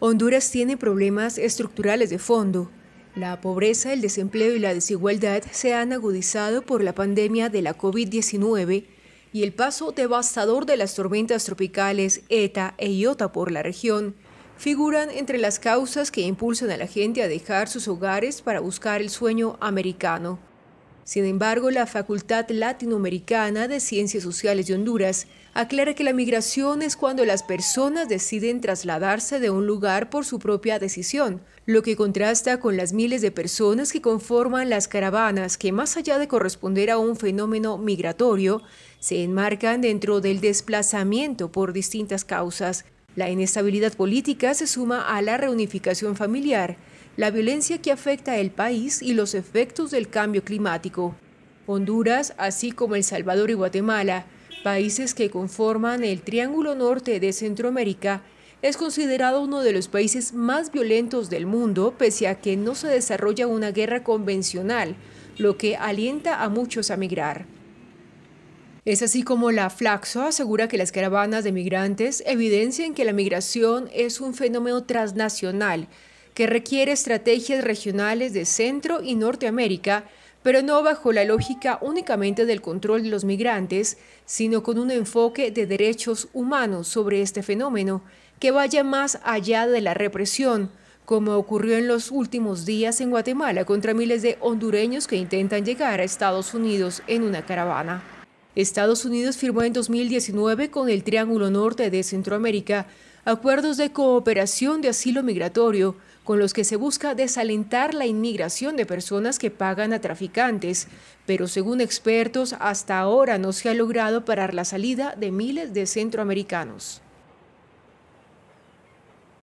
Honduras tiene problemas estructurales de fondo. La pobreza, el desempleo y la desigualdad se han agudizado por la pandemia de la COVID-19 y el paso devastador de las tormentas tropicales ETA e IOTA por la región figuran entre las causas que impulsan a la gente a dejar sus hogares para buscar el sueño americano. Sin embargo, la Facultad Latinoamericana de Ciencias Sociales de Honduras aclara que la migración es cuando las personas deciden trasladarse de un lugar por su propia decisión, lo que contrasta con las miles de personas que conforman las caravanas que más allá de corresponder a un fenómeno migratorio, se enmarcan dentro del desplazamiento por distintas causas. La inestabilidad política se suma a la reunificación familiar la violencia que afecta al país y los efectos del cambio climático. Honduras, así como El Salvador y Guatemala, países que conforman el Triángulo Norte de Centroamérica, es considerado uno de los países más violentos del mundo, pese a que no se desarrolla una guerra convencional, lo que alienta a muchos a migrar. Es así como la Flaxo asegura que las caravanas de migrantes evidencian que la migración es un fenómeno transnacional, que requiere estrategias regionales de Centro y Norteamérica, pero no bajo la lógica únicamente del control de los migrantes, sino con un enfoque de derechos humanos sobre este fenómeno que vaya más allá de la represión, como ocurrió en los últimos días en Guatemala contra miles de hondureños que intentan llegar a Estados Unidos en una caravana. Estados Unidos firmó en 2019 con el Triángulo Norte de Centroamérica acuerdos de cooperación de asilo migratorio con los que se busca desalentar la inmigración de personas que pagan a traficantes, pero según expertos hasta ahora no se ha logrado parar la salida de miles de centroamericanos.